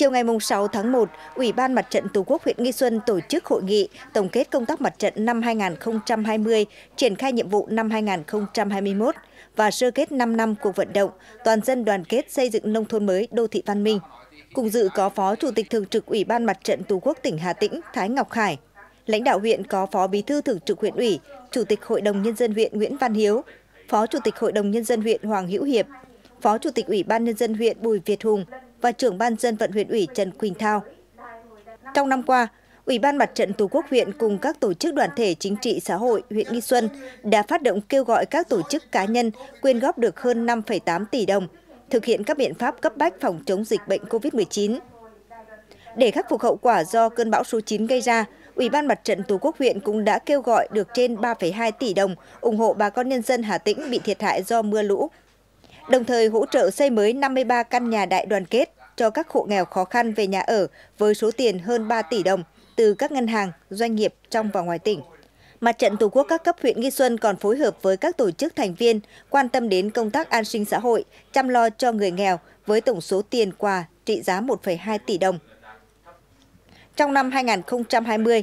Chiều ngày 6 tháng 1, Ủy ban Mặt trận Tổ quốc huyện Nghi Xuân tổ chức hội nghị tổng kết công tác mặt trận năm 2020, triển khai nhiệm vụ năm 2021 và sơ kết 5 năm cuộc vận động toàn dân đoàn kết xây dựng nông thôn mới đô thị văn minh. Cùng dự có Phó Chủ tịch Thường trực Ủy ban Mặt trận Tổ quốc tỉnh Hà Tĩnh Thái Ngọc Khải, lãnh đạo huyện có Phó Bí thư Thường trực huyện ủy, Chủ tịch Hội đồng Nhân dân huyện Nguyễn Văn Hiếu, Phó Chủ tịch Hội đồng Nhân dân huyện Hoàng Hữu Hiệp, Phó Chủ tịch Ủy ban Nhân dân huyện Bùi Việt Hùng, và trưởng ban dân vận huyện ủy Trần Quỳnh Thao. Trong năm qua, Ủy ban Mặt trận Tổ quốc huyện cùng các tổ chức đoàn thể chính trị xã hội huyện Nghi Xuân đã phát động kêu gọi các tổ chức cá nhân quyên góp được hơn 5,8 tỷ đồng, thực hiện các biện pháp cấp bách phòng chống dịch bệnh COVID-19. Để khắc phục hậu quả do cơn bão số 9 gây ra, Ủy ban Mặt trận Tổ quốc huyện cũng đã kêu gọi được trên 3,2 tỷ đồng ủng hộ bà con nhân dân Hà Tĩnh bị thiệt hại do mưa lũ đồng thời hỗ trợ xây mới 53 căn nhà đại đoàn kết cho các hộ nghèo khó khăn về nhà ở với số tiền hơn 3 tỷ đồng từ các ngân hàng, doanh nghiệp trong và ngoài tỉnh. Mặt trận Tổ quốc các cấp huyện Nghi Xuân còn phối hợp với các tổ chức thành viên quan tâm đến công tác an sinh xã hội, chăm lo cho người nghèo với tổng số tiền quà trị giá 1,2 tỷ đồng. Trong năm 2020,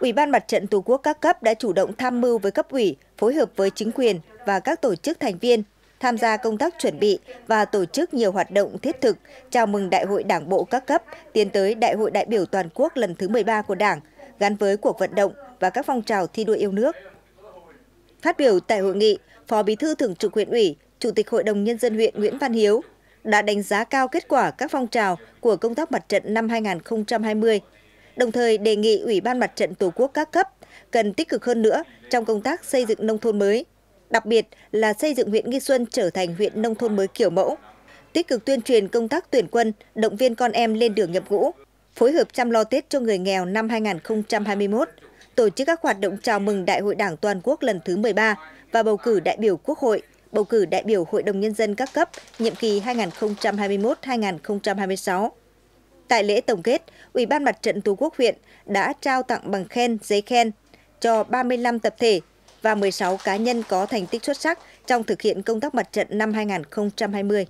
Ủy ban Mặt trận Tổ quốc các cấp đã chủ động tham mưu với cấp ủy, phối hợp với chính quyền và các tổ chức thành viên tham gia công tác chuẩn bị và tổ chức nhiều hoạt động thiết thực chào mừng Đại hội Đảng bộ các cấp tiến tới Đại hội đại biểu toàn quốc lần thứ 13 của Đảng, gắn với cuộc vận động và các phong trào thi đua yêu nước. Phát biểu tại hội nghị, Phó Bí thư Thường trực huyện ủy, Chủ tịch Hội đồng Nhân dân huyện Nguyễn Văn Hiếu đã đánh giá cao kết quả các phong trào của công tác mặt trận năm 2020, đồng thời đề nghị Ủy ban Mặt trận Tổ quốc các cấp cần tích cực hơn nữa trong công tác xây dựng nông thôn mới, đặc biệt là xây dựng huyện Nghi Xuân trở thành huyện nông thôn mới kiểu mẫu, tích cực tuyên truyền công tác tuyển quân, động viên con em lên đường nhập ngũ, phối hợp chăm lo Tết cho người nghèo năm 2021, tổ chức các hoạt động chào mừng Đại hội Đảng toàn quốc lần thứ 13 và bầu cử đại biểu Quốc hội, bầu cử đại biểu Hội đồng nhân dân các cấp nhiệm kỳ 2021-2026. Tại lễ tổng kết, Ủy ban Mặt trận Tổ quốc huyện đã trao tặng bằng khen, giấy khen cho 35 tập thể và 16 cá nhân có thành tích xuất sắc trong thực hiện công tác mặt trận năm 2020.